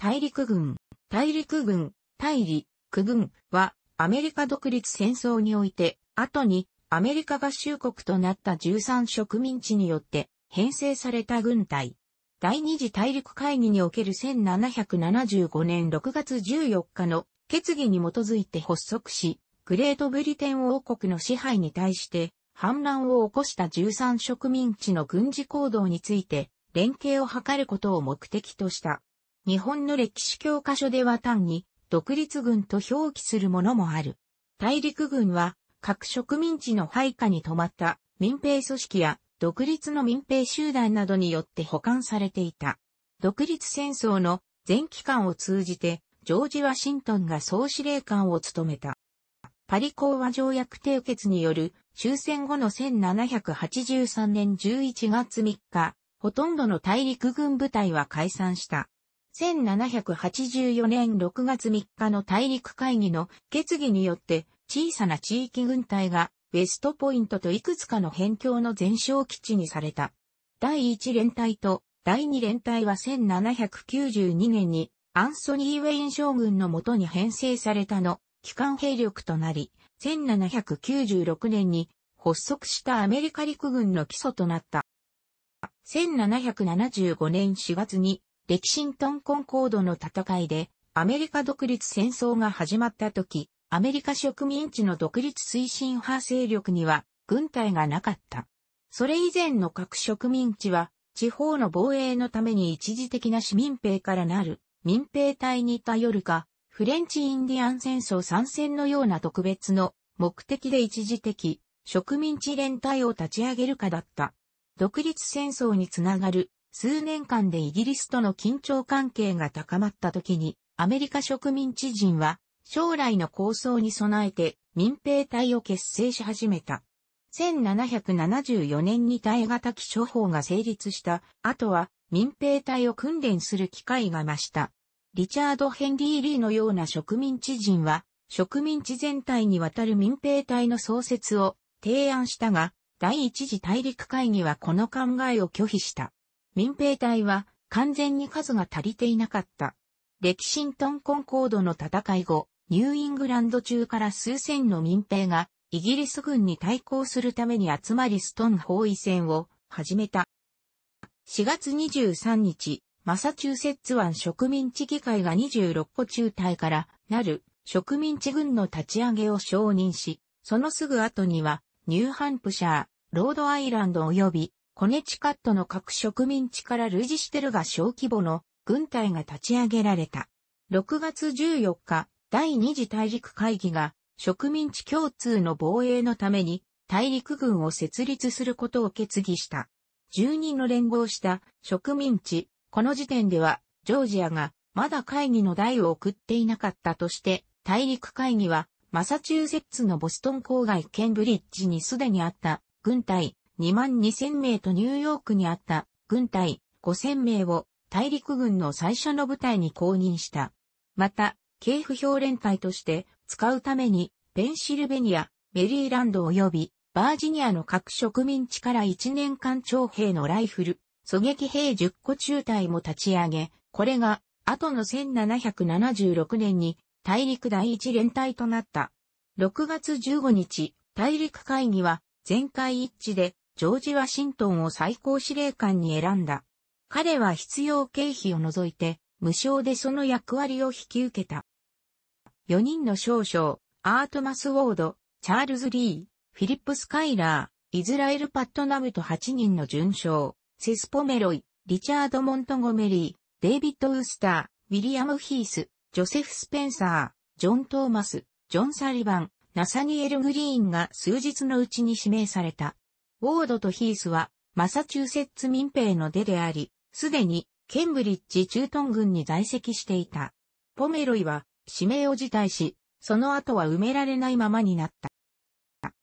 大陸軍、大陸軍、大陸軍はアメリカ独立戦争において、後にアメリカ合衆国となった13植民地によって編成された軍隊。第二次大陸会議における1775年6月14日の決議に基づいて発足し、グレートブリテン王国の支配に対して反乱を起こした13植民地の軍事行動について連携を図ることを目的とした。日本の歴史教科書では単に独立軍と表記するものもある。大陸軍は各植民地の配下に止まった民兵組織や独立の民兵集団などによって保管されていた。独立戦争の全期間を通じてジョージ・ワシントンが総司令官を務めた。パリ講和条約締結による終戦後の1783年11月3日、ほとんどの大陸軍部隊は解散した。1784年6月3日の大陸会議の決議によって小さな地域軍隊がウェストポイントといくつかの辺境の全焼基地にされた。第1連隊と第2連隊は1792年にアンソニー・ウェイン将軍のもとに編成されたの、機関兵力となり、1796年に発足したアメリカ陸軍の基礎となった。1775年4月に歴史にトンコンコードの戦いで、アメリカ独立戦争が始まった時、アメリカ植民地の独立推進派勢力には軍隊がなかった。それ以前の各植民地は、地方の防衛のために一時的な市民兵からなる民兵隊に頼るか、フレンチ・インディアン戦争参戦のような特別の目的で一時的植民地連帯を立ち上げるかだった。独立戦争につながる数年間でイギリスとの緊張関係が高まった時に、アメリカ植民地人は、将来の構想に備えて民兵隊を結成し始めた。1774年に耐え難き処方が成立した後は民兵隊を訓練する機会が増した。リチャード・ヘンリー・リーのような植民地人は植民地全体にわたる民兵隊の創設を提案したが、第一次大陸会議はこの考えを拒否した。民兵隊は完全に数が足りていなかった。歴史にトンコンコードの戦い後、ニューイングランド中から数千の民兵がイギリス軍に対抗するために集まりストン包囲戦を始めた。4月23日、マサチューセッツ湾植民地議会が26個中隊からなる植民地軍の立ち上げを承認し、そのすぐ後にはニューハンプシャー、ロードアイランド及びコネチカットの各植民地から類似してるが小規模の軍隊が立ち上げられた。6月14日、第二次大陸会議が植民地共通の防衛のために大陸軍を設立することを決議した。1人の連合した植民地、この時点ではジョージアがまだ会議の代を送っていなかったとして、大陸会議はマサチューセッツのボストン郊外ケンブリッジにすでにあった軍隊、2万2000名とニューヨークにあった軍隊5000名を大陸軍の最初の部隊に公認した。また、警府評連隊として使うためにペンシルベニア、メリーランド及びバージニアの各植民地から1年間徴兵のライフル、狙撃兵10個中隊も立ち上げ、これが後の1776年に大陸第一連隊となった。6月15日、大陸会議は全会一致でジョージ・ワシントンを最高司令官に選んだ。彼は必要経費を除いて、無償でその役割を引き受けた。4人の少将、アートマス・ウォード、チャールズ・リー、フィリップ・スカイラー、イズラエル・パットナムと8人の順将、セス・ポメロイ、リチャード・モントゴメリー、デイビッド・ウースター、ウィリアム・ヒース、ジョセフ・スペンサー、ジョン・トーマス、ジョン・サリバン、ナサニエル・グリーンが数日のうちに指名された。ウォードとヒースは、マサチューセッツ民兵の出であり、すでに、ケンブリッジ駐屯軍に在籍していた。ポメロイは、指名を辞退し、その後は埋められないままになった。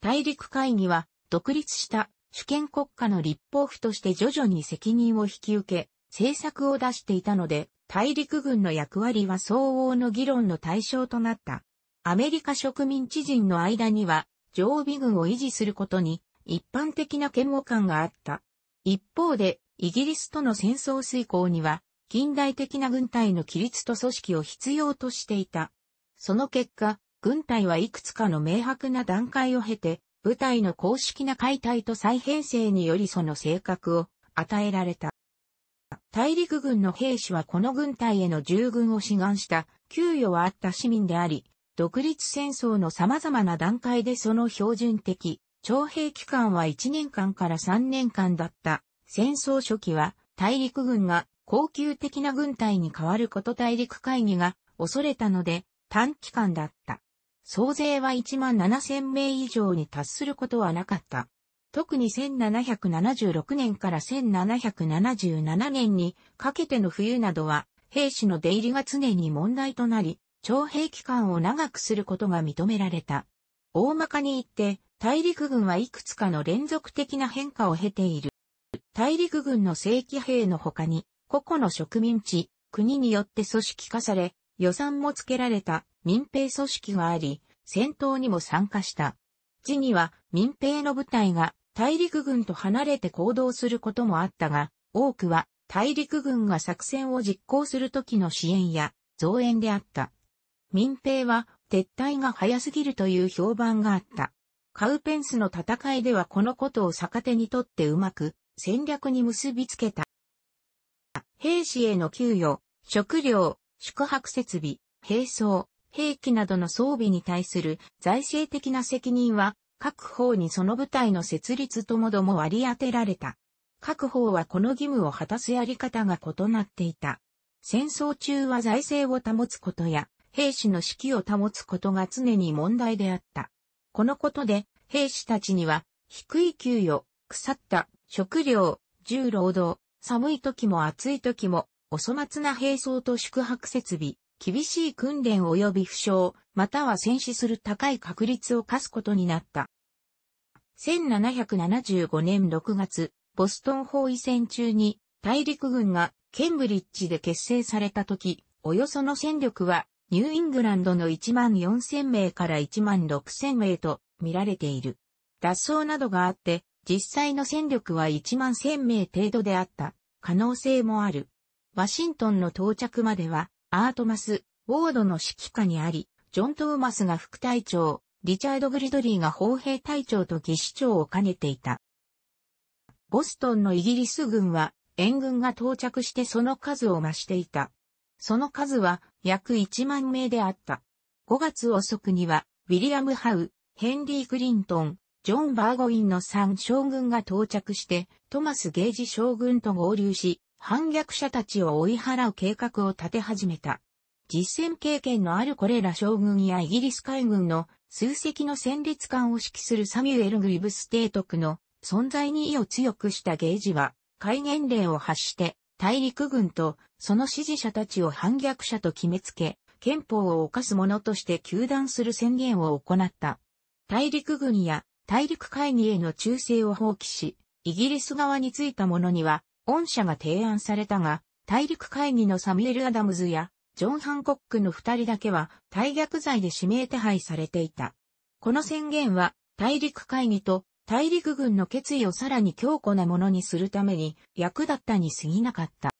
大陸会議は、独立した主権国家の立法府として徐々に責任を引き受け、政策を出していたので、大陸軍の役割は相応の議論の対象となった。アメリカ植民地人の間には、常備軍を維持することに一般的な嫌悪感があった。一方で、イギリスとの戦争遂行には、近代的な軍隊の規律と組織を必要としていた。その結果、軍隊はいくつかの明白な段階を経て、部隊の公式な解体と再編成によりその性格を与えられた。大陸軍の兵士はこの軍隊への従軍を志願した給与はあった市民であり、独立戦争の様々な段階でその標準的徴兵期間は1年間から3年間だった。戦争初期は大陸軍が高級的な軍隊に変わること大陸会議が恐れたので短期間だった。総勢は1万7000名以上に達することはなかった。特に1776年から1777年にかけての冬などは兵士の出入りが常に問題となり、徴兵期間を長くすることが認められた。大まかに言って、大陸軍はいくつかの連続的な変化を経ている。大陸軍の正規兵の他に、個々の植民地、国によって組織化され、予算もつけられた民兵組織があり、戦闘にも参加した。時には民兵の部隊が大陸軍と離れて行動することもあったが、多くは大陸軍が作戦を実行する時の支援や増援であった。民兵は撤退が早すぎるという評判があった。カウペンスの戦いではこのことを逆手にとってうまく戦略に結びつけた。兵士への給与、食料、宿泊設備、兵装、兵器などの装備に対する財政的な責任は各方にその部隊の設立ともども割り当てられた。各方はこの義務を果たすやり方が異なっていた。戦争中は財政を保つことや、兵士の士気を保つことが常に問題であった。このことで、兵士たちには、低い給与、腐った、食料、重労働、寒い時も暑い時も、お粗末な兵装と宿泊設備、厳しい訓練及び負傷、または戦死する高い確率を課すことになった。1775年6月、ボストン包囲戦中に大陸軍がケンブリッジで結成された時、およその戦力はニューイングランドの1万4000名から1万6000名と見られている。脱走などがあって、実際の戦力は1万1000名程度であった可能性もある。ワシントンの到着までは、アートマス、ウォードの指揮下にあり、ジョン・トーマスが副隊長、リチャード・グリドリーが砲兵隊長と技師長を兼ねていた。ボストンのイギリス軍は、援軍が到着してその数を増していた。その数は約1万名であった。5月遅くには、ウィリアム・ハウ、ヘンリー・クリントン、ジョン・バーゴインの3将軍が到着して、トマス・ゲージ将軍と合流し、反逆者たちを追い払う計画を立て始めた。実戦経験のあるこれら将軍やイギリス海軍の数隻の戦列艦を指揮するサミュエル・グリブス提督の存在に意を強くしたゲージは、戒厳令を発して、大陸軍とその支持者たちを反逆者と決めつけ、憲法を犯す者として糾弾する宣言を行った。大陸軍や大陸会議への忠誠を放棄し、イギリス側についた者には、御社が提案されたが、大陸会議のサミュエル・アダムズや、ジョン・ハンコックの二人だけは、大逆罪で指名手配されていた。この宣言は、大陸会議と大陸軍の決意をさらに強固なものにするために役立ったに過ぎなかった。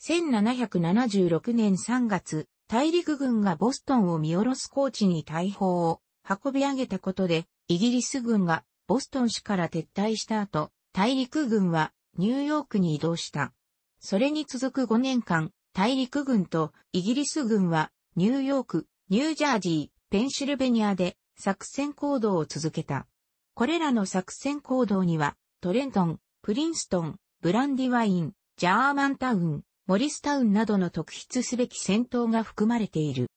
1776年3月、大陸軍がボストンを見下ろす高地に大砲を運び上げたことで、イギリス軍がボストン市から撤退した後、大陸軍はニューヨークに移動した。それに続く5年間、大陸軍とイギリス軍はニューヨーク、ニュージャージー、ペンシルベニアで作戦行動を続けた。これらの作戦行動には、トレントン、プリンストン、ブランディワイン、ジャーマンタウン、モリスタウンなどの特筆すべき戦闘が含まれている。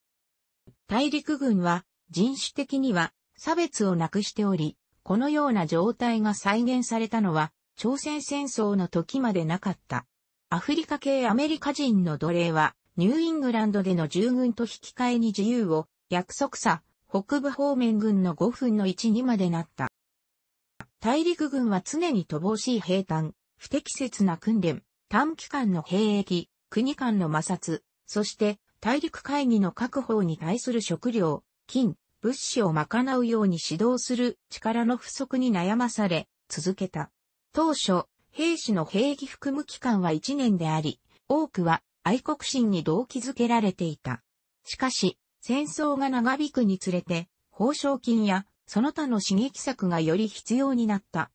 大陸軍は人種的には差別をなくしており、このような状態が再現されたのは朝鮮戦争の時までなかった。アフリカ系アメリカ人の奴隷はニューイングランドでの従軍と引き換えに自由を約束さ、北部方面軍の5分の1にまでなった。大陸軍は常に乏しい兵隊、不適切な訓練、短期間の兵役、国間の摩擦、そして大陸会議の確保に対する食料、金、物資を賄うように指導する力の不足に悩まされ、続けた。当初、兵士の兵役服務期間は1年であり、多くは愛国心に動機づけられていた。しかし、戦争が長引くにつれて、報奨金やその他の刺激策がより必要になった。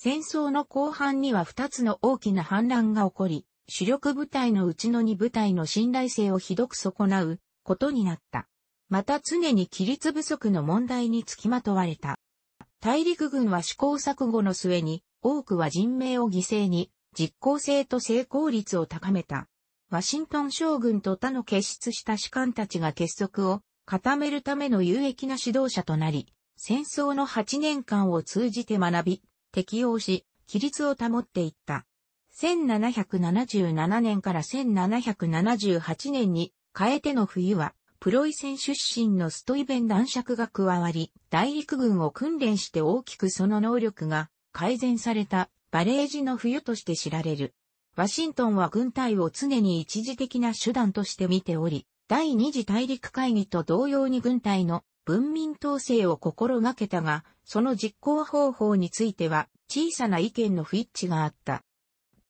戦争の後半には二つの大きな反乱が起こり、主力部隊のうちの二部隊の信頼性をひどく損なうことになった。また常に規律不足の問題につきまとわれた。大陸軍は試行錯誤の末に多くは人命を犠牲に実効性と成功率を高めた。ワシントン将軍と他の結出した士官たちが結束を固めるための有益な指導者となり、戦争の8年間を通じて学び、適用し、規律を保っていった。1777年から1778年に変えての冬は、プロイセン出身のストイベン男爵が加わり、大陸軍を訓練して大きくその能力が改善されたバレージの冬として知られる。ワシントンは軍隊を常に一時的な手段として見ており、第二次大陸会議と同様に軍隊の文民統制を心がけたが、その実行方法については小さな意見の不一致があった。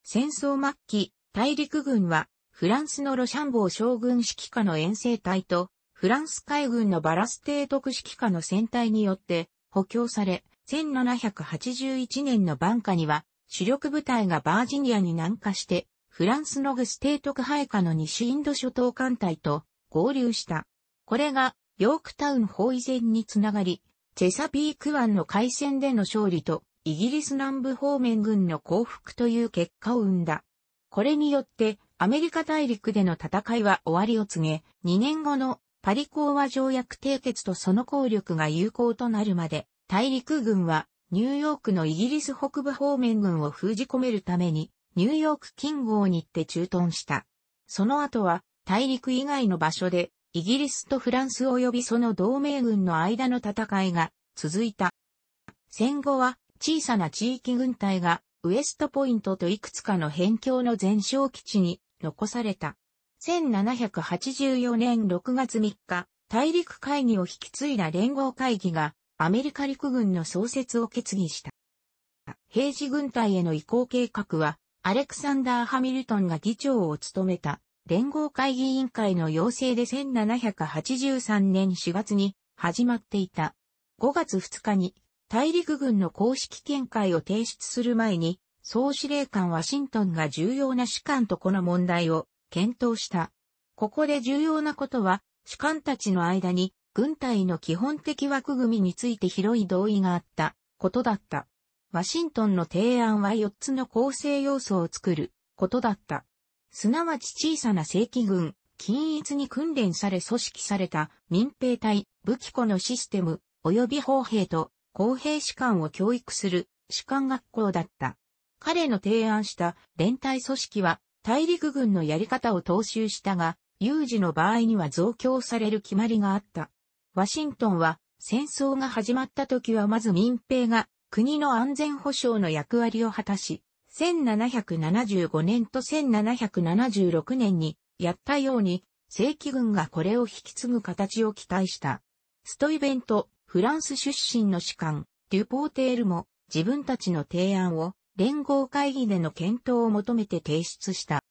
戦争末期、大陸軍はフランスのロシャンボー将軍指揮下の遠征隊とフランス海軍のバラス提督指揮下の戦隊によって補強され、1781年の晩夏には主力部隊がバージニアに南下して、フランスのグス提督配下の西インド諸島艦隊と合流した。これがヨークタウン包囲戦につながり、チェサピーク湾の海戦での勝利と、イギリス南部方面軍の降伏という結果を生んだ。これによって、アメリカ大陸での戦いは終わりを告げ、2年後のパリ講和条約締結とその効力が有効となるまで、大陸軍はニューヨークのイギリス北部方面軍を封じ込めるために、ニューヨーク近郊に行って駐屯した。その後は大陸以外の場所でイギリスとフランス及びその同盟軍の間の戦いが続いた。戦後は小さな地域軍隊がウエストポイントといくつかの辺境の全哨基地に残された。1784年6月3日、大陸会議を引き継いだ連合会議がアメリカ陸軍の創設を決議した。平時軍隊への移行計画はアレクサンダー・ハミルトンが議長を務めた連合会議委員会の要請で1783年4月に始まっていた。5月2日に大陸軍の公式見解を提出する前に、総司令官ワシントンが重要な士官とこの問題を検討した。ここで重要なことは、士官たちの間に軍隊の基本的枠組みについて広い同意があったことだった。ワシントンの提案は4つの構成要素を作ることだった。すなわち小さな正規軍、均一に訓練され組織された民兵隊、武器庫のシステム、及び砲兵と公兵士官を教育する士官学校だった。彼の提案した連帯組織は大陸軍のやり方を踏襲したが、有事の場合には増強される決まりがあった。ワシントンは戦争が始まった時はまず民兵が国の安全保障の役割を果たし、1775年と1776年にやったように、正規軍がこれを引き継ぐ形を期待した。ストイベント、フランス出身の士官、デュポーテールも自分たちの提案を連合会議での検討を求めて提出した。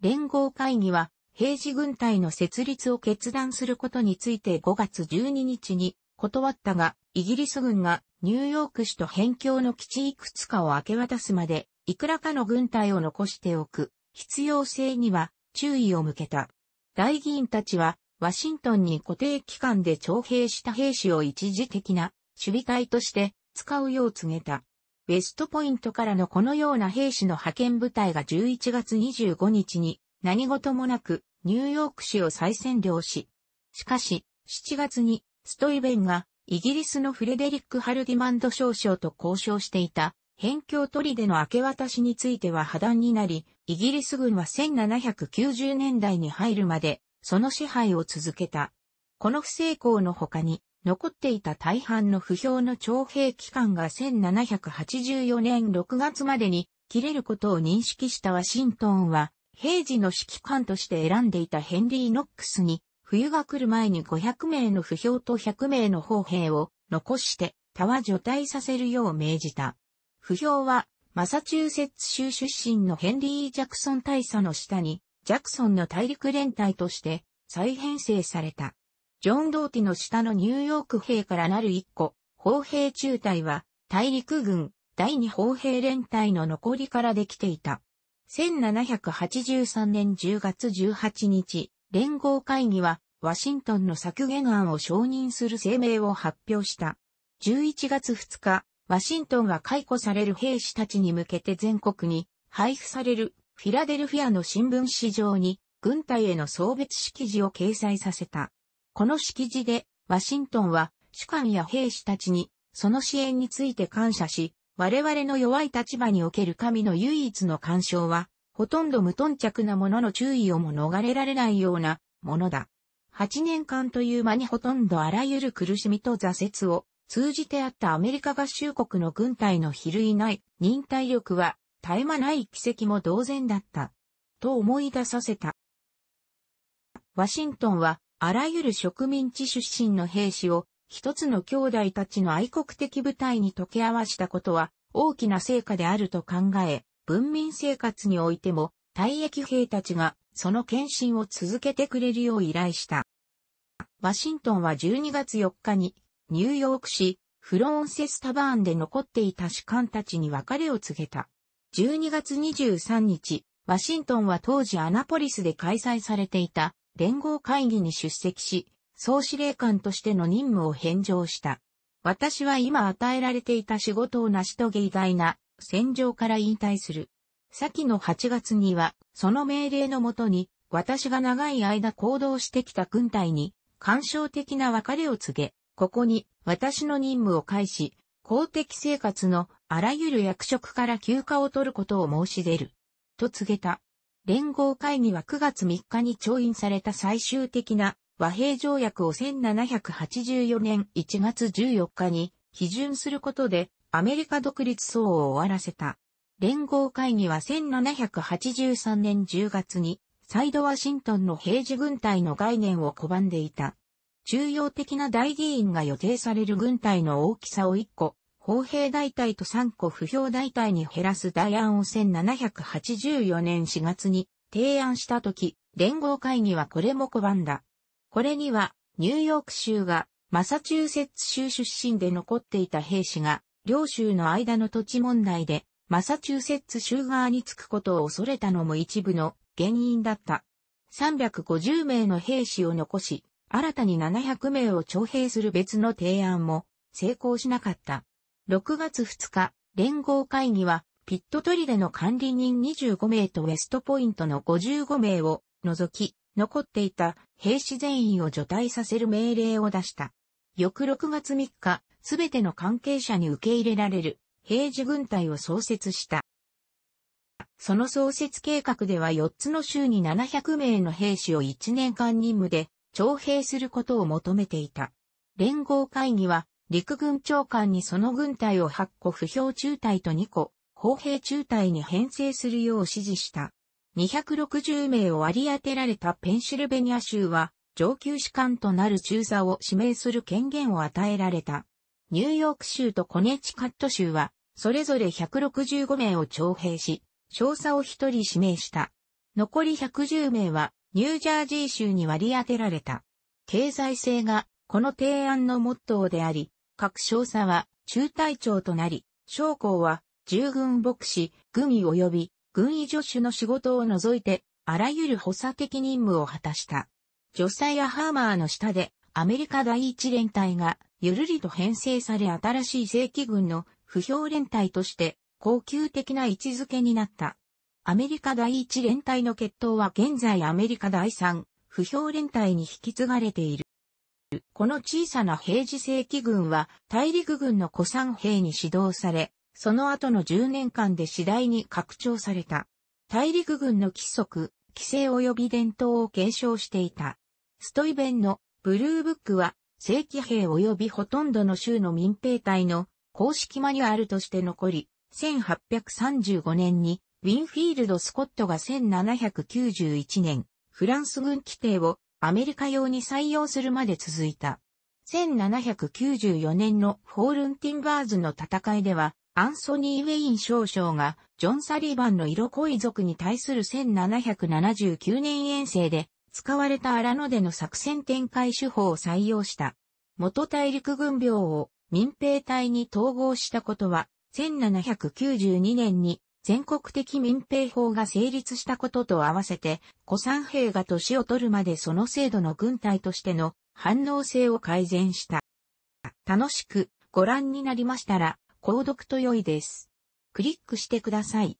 連合会議は、平時軍隊の設立を決断することについて5月12日に断ったが、イギリス軍がニューヨーク市と辺境の基地いくつかを明け渡すまで、いくらかの軍隊を残しておく必要性には注意を向けた。大議員たちは、ワシントンに固定機関で徴兵した兵士を一時的な守備隊として使うよう告げた。ウェストポイントからのこのような兵士の派遣部隊が11月25日に何事もなくニューヨーク市を再占領し、しかし7月にストイベンがイギリスのフレデリック・ハルディマンド少将と交渉していた、辺境砦の明け渡しについては破談になり、イギリス軍は1790年代に入るまで、その支配を続けた。この不成功の他に、残っていた大半の不評の徴兵期間が1784年6月までに切れることを認識したワシントンは、平時の指揮官として選んでいたヘンリー・ノックスに冬が来る前に500名の不評と100名の砲兵を残して他は除隊させるよう命じた。不評はマサチューセッツ州出身のヘンリー・ジャクソン大佐の下にジャクソンの大陸連隊として再編成された。ジョン・ドーティの下のニューヨーク兵からなる一個、砲兵中隊は大陸軍第二砲兵連隊の残りからできていた。1783年10月18日、連合会議は、ワシントンの削減案を承認する声明を発表した。11月2日、ワシントンが解雇される兵士たちに向けて全国に配布されるフィラデルフィアの新聞紙上に軍隊への送別式辞を掲載させた。この式辞でワシントンは主官や兵士たちにその支援について感謝し、我々の弱い立場における神の唯一の干渉はほとんど無頓着なものの注意をも逃れられないようなものだ。8年間という間にほとんどあらゆる苦しみと挫折を通じてあったアメリカ合衆国の軍隊の比類ない忍耐力は絶え間ない奇跡も同然だった。と思い出させた。ワシントンはあらゆる植民地出身の兵士を一つの兄弟たちの愛国的部隊に溶け合わしたことは大きな成果であると考え、文民生活においても、退役兵たちがその献身を続けてくれるよう依頼した。ワシントンは12月4日にニューヨーク市フロンセスタバーンで残っていた士官たちに別れを告げた。12月23日、ワシントンは当時アナポリスで開催されていた連合会議に出席し、総司令官としての任務を返上した。私は今与えられていた仕事を成し遂げ偉大な戦場から引退する。先の8月には、その命令のもとに、私が長い間行動してきた軍隊に、感傷的な別れを告げ、ここに私の任務を開始、公的生活のあらゆる役職から休暇を取ることを申し出る。と告げた。連合会議は9月3日に調印された最終的な和平条約を1784年1月14日に批准することでアメリカ独立層を終わらせた。連合会議は1783年10月に、サイドワシントンの平時軍隊の概念を拒んでいた。重要的な大議員が予定される軍隊の大きさを1個、砲兵大隊と3個不評大隊に減らす代案を1784年4月に提案したとき、連合会議はこれも拒んだ。これには、ニューヨーク州がマサチューセッツ州出身で残っていた兵士が両州の間の土地問題で、マサチューセッツ州側につくことを恐れたのも一部の原因だった。350名の兵士を残し、新たに700名を徴兵する別の提案も成功しなかった。6月2日、連合会議は、ピットトリでの管理人25名とウェストポイントの55名を除き、残っていた兵士全員を除隊させる命令を出した。翌6月3日、すべての関係者に受け入れられる平時軍隊を創設した。その創設計画では4つの州に700名の兵士を1年間任務で徴兵することを求めていた。連合会議は陸軍長官にその軍隊を8個不評中隊と2個、砲兵中隊に編成するよう指示した。260名を割り当てられたペンシルベニア州は上級士官となる中佐を指名する権限を与えられた。ニューヨーク州とコネチカット州は、それぞれ165名を徴兵し、少佐を一人指名した。残り110名は、ニュージャージー州に割り当てられた。経済性が、この提案のモットーであり、各少佐は、中隊長となり、将校は、従軍牧師、軍医及び、軍医助手の仕事を除いて、あらゆる補佐的任務を果たした。助裁やハーマーの下で、アメリカ第一連隊がゆるりと編成され新しい正規軍の不評連隊として高級的な位置づけになった。アメリカ第一連隊の決闘は現在アメリカ第三不評連隊に引き継がれている。この小さな平時正規軍は大陸軍の古参兵に指導され、その後の10年間で次第に拡張された。大陸軍の規則、規制及び伝統を継承していた。ストイベンのブルーブックは、正規兵及びほとんどの州の民兵隊の公式マニュアルとして残り、1835年に、ウィンフィールド・スコットが1791年、フランス軍規定をアメリカ用に採用するまで続いた。1794年のフォールンティンバーズの戦いでは、アンソニー・ウェイン少将が、ジョン・サリバンの色恋族に対する1779年遠征で、使われた荒野での作戦展開手法を採用した。元大陸軍病を民兵隊に統合したことは、1792年に全国的民兵法が成立したことと合わせて、古参兵が年を取るまでその制度の軍隊としての反応性を改善した。楽しくご覧になりましたら、購読と良いです。クリックしてください。